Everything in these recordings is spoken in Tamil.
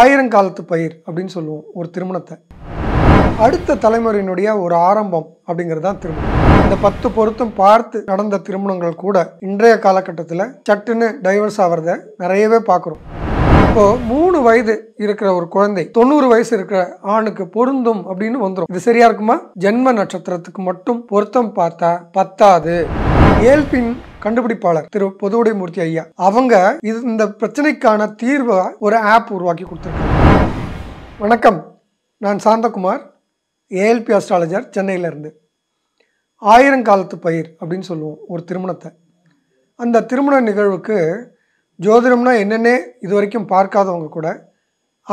ஆயிரங்காலத்து பயிர் அப்படின்னு சொல்லுவோம் ஒரு திருமணத்தை அடுத்த தலைமுறையினுடைய ஒரு ஆரம்பம் அப்படிங்கிறது தான் திருமணம் இந்த பத்து பொருத்தம் பார்த்து நடந்த திருமணங்கள் கூட இன்றைய காலகட்டத்தில் சட்டுன்னு டைவர்ஸ் ஆகிறத நிறையவே பார்க்குறோம் இப்போ மூணு வயது இருக்கிற ஒரு குழந்தை தொண்ணூறு வயசு இருக்கிற ஆணுக்கு பொருந்தும் அப்படின்னு வந்துடும் இது சரியா இருக்குமா ஜென்ம நட்சத்திரத்துக்கு மட்டும் பொருத்தம் பார்த்தா பத்தாது ஏல்பின் கண்டுபிடிப்பாளர் திரு பொதுவுடைமூர்த்தி ஐயா அவங்க இது இந்த பிரச்சனைக்கான தீர்வை ஒரு ஆப் உருவாக்கி கொடுத்துருக்காங்க வணக்கம் நான் சாந்தகுமார் ஏஎல்பி அஸ்ட்ராலஜர் சென்னையிலேருந்து ஆயிரங்காலத்து பயிர் அப்படின்னு சொல்லுவோம் ஒரு திருமணத்தை அந்த திருமண நிகழ்வுக்கு ஜோதிடம்னா என்னென்னே இது வரைக்கும் பார்க்காதவங்க கூட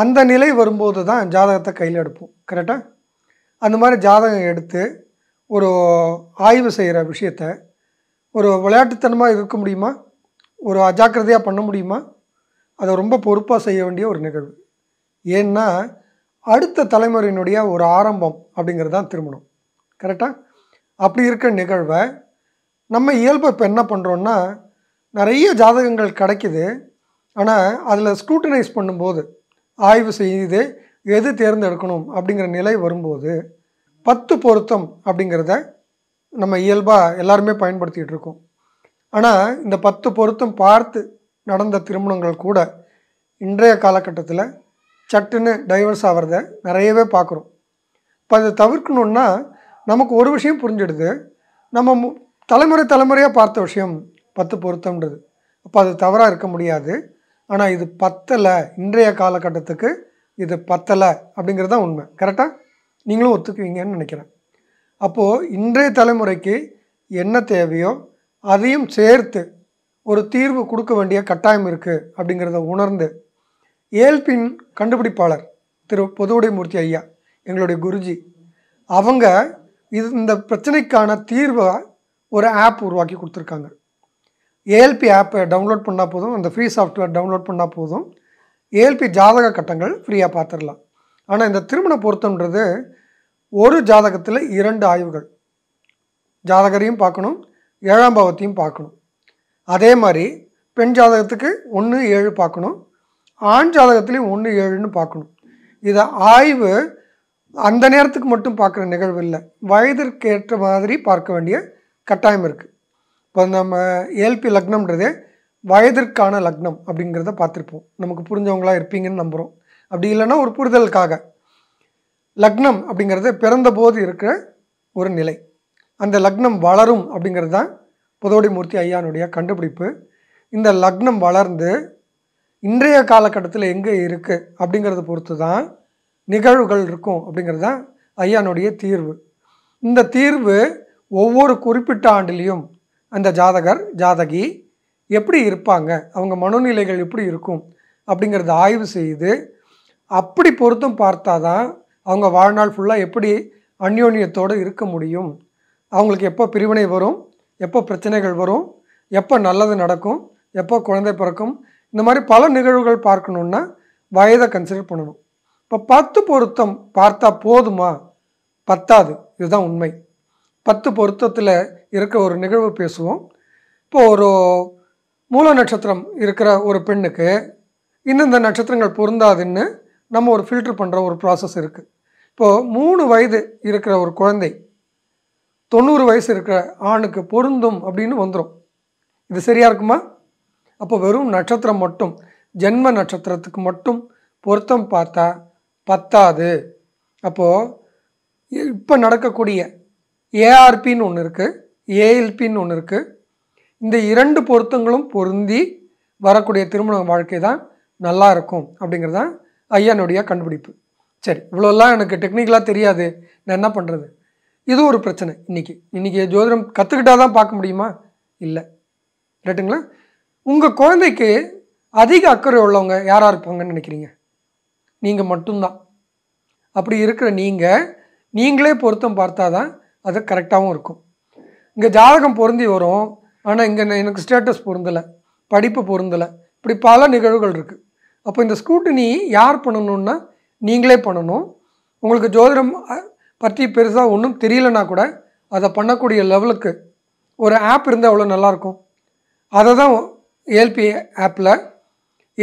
அந்த நிலை வரும்போது தான் ஜாதகத்தை கையில் எடுப்போம் கரெக்டாக அந்த மாதிரி ஜாதகம் எடுத்து ஒரு ஆய்வு செய்கிற விஷயத்தை ஒரு விளையாட்டுத்தனமாக இருக்க முடியுமா ஒரு அஜாக்கிரதையாக பண்ண முடியுமா அதை ரொம்ப பொறுப்பாக செய்ய வேண்டிய ஒரு நிகழ்வு ஏன்னா அடுத்த தலைமுறையினுடைய ஒரு ஆரம்பம் அப்படிங்கிறது தான் திருமணம் கரெக்டாக அப்படி இருக்க நிகழ்வை நம்ம இயல்பு இப்போ என்ன பண்ணுறோன்னா நிறைய ஜாதகங்கள் கிடைக்கிது ஆனால் அதில் ஸ்க்ரூட்டனைஸ் பண்ணும்போது ஆய்வு செய்து எது தேர்ந்தெடுக்கணும் அப்படிங்கிற நிலை வரும்போது பத்து பொருத்தம் அப்படிங்கிறத நம்ம இயல்பாக எல்லாருமே பயன்படுத்திகிட்டு இருக்கோம் ஆனால் இந்த பத்து பொருத்தம் பார்த்து நடந்த திருமணங்கள் கூட இன்றைய காலகட்டத்தில் சட்டுன்னு டைவர்ஸ் ஆகிறத நிறையவே பார்க்குறோம் இப்போ அதை தவிர்க்கணுன்னா நமக்கு ஒரு விஷயம் புரிஞ்சிடுது நம்ம தலைமுறை தலைமுறையாக பார்த்த விஷயம் பத்து பொருத்தம்ன்றது அப்போ அது தவறாக இருக்க முடியாது ஆனால் இது பத்தலை இன்றைய காலகட்டத்துக்கு இது பத்தலை அப்படிங்கிறது தான் உண்மை கரெக்டாக நீங்களும் ஒத்துக்குவீங்கன்னு நினைக்கிறேன் அப்போது இன்றைய தலைமுறைக்கு என்ன தேவையோ அதையும் சேர்த்து ஒரு தீர்வு கொடுக்க வேண்டிய கட்டாயம் இருக்குது அப்படிங்கிறத உணர்ந்து ஏல்பின் கண்டுபிடிப்பாளர் திரு பொதுவுடைமூர்த்தி ஐயா எங்களுடைய குருஜி அவங்க இது இந்த பிரச்சனைக்கான தீர்வை ஒரு ஆப் உருவாக்கி கொடுத்துருக்காங்க ஏஎல்பி ஆப்பை டவுன்லோட் பண்ணால் போதும் அந்த ஃப்ரீ சாஃப்ட்வேர் டவுன்லோட் பண்ணால் போதும் ஏஎல்பி ஜாதக கட்டங்கள் ஃப்ரீயாக பார்த்துடலாம் ஆனால் இந்த திருமண பொருத்தம்ன்றது ஒரு ஜாதகத்தில் இரண்டு ஆய்வுகள் ஜாதகரையும் பார்க்கணும் ஏழாம் பாவத்தையும் பார்க்கணும் அதே மாதிரி பெண் ஜாதகத்துக்கு ஒன்று ஏழு பார்க்கணும் ஆண் ஜாதகத்துலேயும் ஒன்று ஏழுன்னு பார்க்கணும் இதை ஆய்வு அந்த நேரத்துக்கு மட்டும் பார்க்குற நிகழ்வு இல்லை வயதிற்கு ஏற்ற மாதிரி பார்க்க வேண்டிய கட்டாயம் இருக்குது இப்போ நம்ம ஏல்பி லக்னம்ன்றதே வயதிற்கான லக்னம் அப்படிங்கிறத பார்த்துருப்போம் நமக்கு புரிஞ்சவங்களாக இருப்பீங்கன்னு நம்புகிறோம் அப்படி இல்லைன்னா ஒரு புரிதலுக்காக லக்னம் அப்படிங்கிறது பிறந்த போது இருக்கிற ஒரு நிலை அந்த லக்னம் வளரும் அப்படிங்கிறது தான் புதோடி மூர்த்தி ஐயானுடைய கண்டுபிடிப்பு இந்த லக்னம் வளர்ந்து இன்றைய காலகட்டத்தில் எங்கே இருக்குது அப்படிங்கிறத பொறுத்து தான் நிகழ்வுகள் இருக்கும் அப்படிங்கிறது தான் ஐயானுடைய தீர்வு இந்த தீர்வு ஒவ்வொரு குறிப்பிட்ட ஆண்டிலையும் அந்த ஜாதகர் ஜாதகி எப்படி இருப்பாங்க அவங்க மனோநிலைகள் எப்படி இருக்கும் அப்படிங்கிறத ஆய்வு செய்து அப்படி பொருத்தம் பார்த்தா தான் அவங்க வாழ்நாள் ஃபுல்லாக எப்படி அந்யோன்யத்தோடு இருக்க முடியும் அவங்களுக்கு எப்போ பிரிவினை வரும் எப்போ பிரச்சனைகள் வரும் எப்போ நல்லது நடக்கும் எப்போ குழந்தை பிறக்கும் இந்த மாதிரி பல நிகழ்வுகள் பார்க்கணுன்னா வயதை கன்சிடர் பண்ணணும் இப்போ பத்து பொருத்தம் பார்த்தா போதுமா பத்தாது இதுதான் உண்மை பத்து பொருத்தத்தில் இருக்கிற ஒரு நிகழ்வு பேசுவோம் இப்போது ஒரு மூல நட்சத்திரம் இருக்கிற ஒரு பெண்ணுக்கு இந்தந்த நட்சத்திரங்கள் பொருந்தாதுன்னு நம்ம ஒரு ஃபில்ட்ரு பண்ணுற ஒரு ப்ராசஸ் இருக்குது இப்போது மூணு வயது இருக்கிற ஒரு குழந்தை தொண்ணூறு வயசு இருக்கிற ஆணுக்கு பொருந்தும் அப்படின்னு வந்துடும் இது சரியாக இருக்குமா அப்போ வெறும் நட்சத்திரம் மட்டும் ஜென்ம நட்சத்திரத்துக்கு மட்டும் பொருத்தம் பார்த்தா பத்தாது அப்போது இப்போ நடக்கக்கூடிய ஏஆர்பின்னு ஒன்று இருக்குது ஏஎல்பின்னு ஒன்று இருக்குது இந்த இரண்டு பொருத்தங்களும் பொருந்தி வரக்கூடிய திருமண வாழ்க்கை தான் நல்லாயிருக்கும் அப்படிங்கிறதான் ஐயானுடைய கண்டுபிடிப்பு சரி இவ்வளோலாம் எனக்கு டெக்னிக்கலாக தெரியாது நான் என்ன பண்ணுறது இது ஒரு பிரச்சனை இன்றைக்கி இன்றைக்கி ஜோதிடம் கற்றுக்கிட்டால் தான் பார்க்க முடியுமா இல்லை ரைட்டுங்களா உங்கள் குழந்தைக்கு அதிக அக்கறை உள்ளவங்க யாராக இருப்பாங்கன்னு நினைக்கிறீங்க நீங்கள் மட்டும்தான் அப்படி இருக்கிற நீங்கள் நீங்களே பொருத்தம் பார்த்தா தான் அது கரெக்டாகவும் இருக்கும் இங்கே ஜாதகம் பொருந்தி வரும் ஆனால் இங்கே எனக்கு ஸ்டேட்டஸ் பொருந்தலை படிப்பு பொருந்தலை இப்படி பல நிகழ்வுகள் இருக்குது அப்போ இந்த ஸ்க்ரூட்டினி யார் பண்ணணுன்னா நீங்களே பண்ணணும் உங்களுக்கு ஜோதிடம் பற்றி பெருசாக ஒன்றும் தெரியலனா கூட அதை பண்ணக்கூடிய லெவலுக்கு ஒரு ஆப் இருந்தால் அவ்வளோ நல்லாயிருக்கும் அதை தான் ஏஎல்பி ஆப்பில்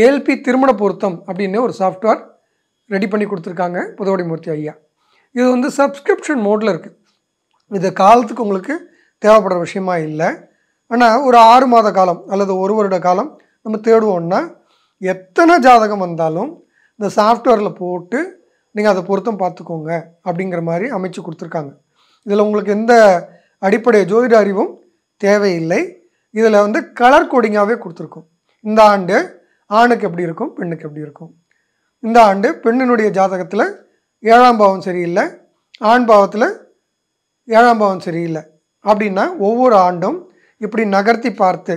ஏஎல்பி திருமண பொருத்தம் அப்படின்னு ஒரு சாஃப்ட்வேர் ரெடி பண்ணி கொடுத்துருக்காங்க புதவடி மூர்த்தி ஐயா இது வந்து சப்ஸ்கிரிப்ஷன் மோடில் இருக்குது இது காலத்துக்கு உங்களுக்கு தேவைப்படுற விஷயமா இல்லை ஆனால் ஒரு ஆறு மாத காலம் அல்லது ஒரு வருட காலம் நம்ம தேடுவோம்னா எத்தனை ஜாதகம் வந்தாலும் இந்த சாஃப்ட்வேரில் போட்டு நீங்கள் அதை பொருத்தம் பார்த்துக்கோங்க அப்படிங்கிற மாதிரி அமைச்சு கொடுத்துருக்காங்க இதில் உங்களுக்கு எந்த அடிப்படை ஜோதிட அறிவும் தேவையில்லை இதில் வந்து கலர் கோடிங்காகவே கொடுத்துருக்கும் இந்த ஆண்டு ஆணுக்கு எப்படி இருக்கும் பெண்ணுக்கு எப்படி இருக்கும் இந்த ஆண்டு பெண்ணினுடைய ஜாதகத்தில் ஏழாம் பாவம் சரியில்லை ஆண் பாவத்தில் ஏழாம் பாவம் சரியில்லை அப்படின்னா ஒவ்வொரு ஆண்டும் இப்படி நகர்த்தி பார்த்து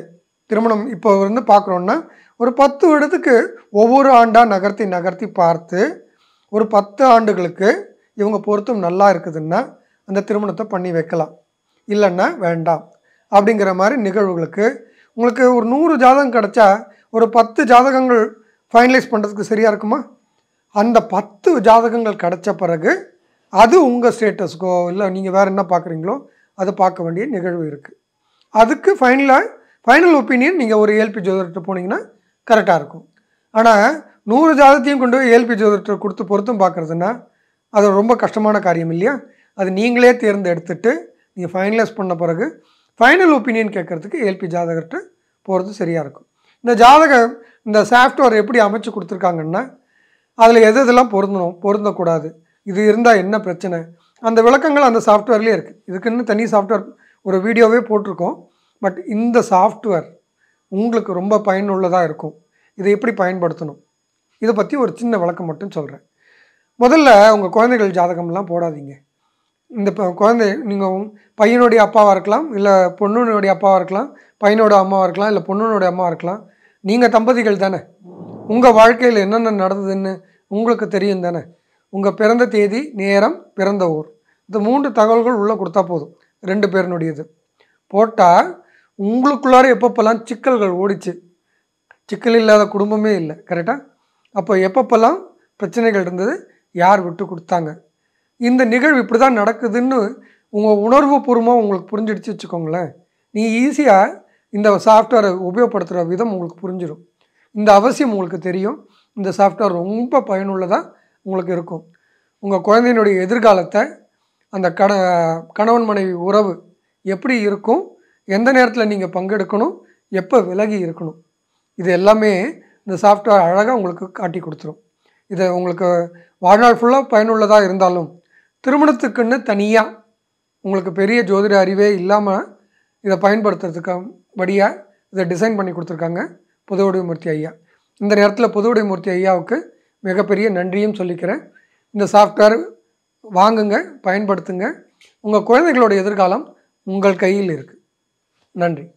திருமணம் இப்போ இருந்து பார்க்குறோன்னா ஒரு பத்து வருடத்துக்கு ஒவ்வொரு ஆண்டாக நகர்த்தி நகர்த்தி பார்த்து ஒரு பத்து ஆண்டுகளுக்கு இவங்க பொருத்தம் நல்லா இருக்குதுன்னா அந்த திருமணத்தை பண்ணி வைக்கலாம் இல்லைன்னா வேண்டாம் அப்படிங்கிற மாதிரி நிகழ்வுகளுக்கு உங்களுக்கு ஒரு நூறு ஜாதகம் கிடச்சா ஒரு பத்து ஜாதகங்கள் ஃபைனலைஸ் பண்ணுறதுக்கு சரியாக இருக்குமா அந்த பத்து ஜாதகங்கள் கிடச்ச பிறகு அது உங்கள் ஸ்டேட்டஸ்க்கோ இல்லை நீங்கள் வேறு என்ன பார்க்குறீங்களோ அதை பார்க்க வேண்டிய நிகழ்வு இருக்குது அதுக்கு ஃபைனலாக ஃபைனல் ஒப்பீனியன் நீங்கள் ஒரு ஏல்பி ஜோதிடர்கிட்ட போனீங்கன்னா கரெக்டாக இருக்கும் ஆனால் நூறு ஜாதத்தையும் கொண்டு போய் ஏல்பி ஜோதிடத்தை கொடுத்து பொருத்தம் பார்க்குறதுன்னா அது ரொம்ப கஷ்டமான காரியம் இல்லையா அது நீங்களே தேர்ந்தெடுத்துட்டு நீங்கள் ஃபைனலைஸ் பண்ண பிறகு ஃபைனல் ஒப்பீனியன் கேட்குறதுக்கு ஏல்பி ஜாதகர்கிட்ட போகிறது சரியாக இருக்கும் இந்த ஜாதகம் இந்த சாஃப்ட்வேர் எப்படி அமைச்சு கொடுத்துருக்காங்கன்னா அதில் எது இதெல்லாம் பொருந்தணும் பொருந்தக்கூடாது இது இருந்தால் என்ன பிரச்சனை அந்த விளக்கங்கள் அந்த சாஃப்ட்வேர்லேயே இருக்குது இதுக்குன்னு தனி சாஃப்ட்வேர் ஒரு வீடியோவே போட்டிருக்கோம் பட் இந்த சாஃப்ட்வேர் உங்களுக்கு ரொம்ப பயனுள்ளதாக இருக்கும் இதை எப்படி பயன்படுத்தணும் இதை பற்றி ஒரு சின்ன விளக்கம் மட்டும் சொல்கிறேன் முதல்ல உங்கள் குழந்தைகள் ஜாதகம்லாம் போடாதீங்க இந்த குழந்தை நீங்கள் பையனுடைய அப்பாவாக இருக்கலாம் இல்லை பொண்ணுனுடைய அப்பாவாக இருக்கலாம் பையனோட அம்மாவாக இருக்கலாம் இல்லை பொண்ணுனுடைய அம்மாவாக இருக்கலாம் நீங்கள் தம்பதிகள் தானே உங்கள் வாழ்க்கையில் என்னென்ன நடந்ததுன்னு உங்களுக்கு தெரியும் தானே உங்கள் பிறந்த தேதி நேரம் பிறந்த ஊர் இந்த மூன்று தகவல்கள் உள்ளே கொடுத்தா போதும் ரெண்டு பேருனுடையது போட்டால் உங்களுக்குள்ளார எப்பப்பெல்லாம் சிக்கல்கள் ஓடிச்சு சிக்கல் இல்லாத குடும்பமே இல்லை கரெக்டாக அப்போ எப்பப்பெல்லாம் பிரச்சனைகள் இருந்தது யார் விட்டு கொடுத்தாங்க இந்த நிகழ்வு இப்படி தான் நடக்குதுன்னு உங்கள் உணர்வு பூர்வமாக உங்களுக்கு புரிஞ்சிடுச்சு வச்சுக்கோங்களேன் நீங்கள் ஈஸியாக இந்த சாஃப்ட்வேரை உபயோகப்படுத்துகிற விதம் உங்களுக்கு புரிஞ்சிடும் இந்த அவசியம் உங்களுக்கு தெரியும் இந்த சாஃப்ட்வேர் ரொம்ப பயனுள்ளதாக உங்களுக்கு இருக்கும் உங்கள் குழந்தையினுடைய எதிர்காலத்தை அந்த கண கணவன் மனைவி உறவு எப்படி இருக்கும் எந்த நேரத்தில் நீங்கள் பங்கெடுக்கணும் எப்போ விலகி இருக்கணும் இது எல்லாமே இந்த சாஃப்ட்வேர் அழகாக உங்களுக்கு காட்டி கொடுத்துரும் இதை உங்களுக்கு வாழ்நாள் ஃபுல்லாக பயனுள்ளதாக இருந்தாலும் திருமணத்துக்குன்னு தனியாக உங்களுக்கு பெரிய ஜோதிட அறிவே இல்லாமல் இதை பயன்படுத்துறதுக்கு படியாக இதை டிசைன் பண்ணி கொடுத்துருக்காங்க புதுவடிமூர்த்தி ஐயா இந்த நேரத்தில் புதுவடிமூர்த்தி ஐயாவுக்கு மிகப்பெரிய நன்றியும் சொல்லிக்கிறேன் இந்த சாஃப்ட்வேர் வாங்குங்க பயன்படுத்துங்க உங்கள் குழந்தைகளோட எதிர்காலம் உங்கள் கையில் இருக்குது நன்றி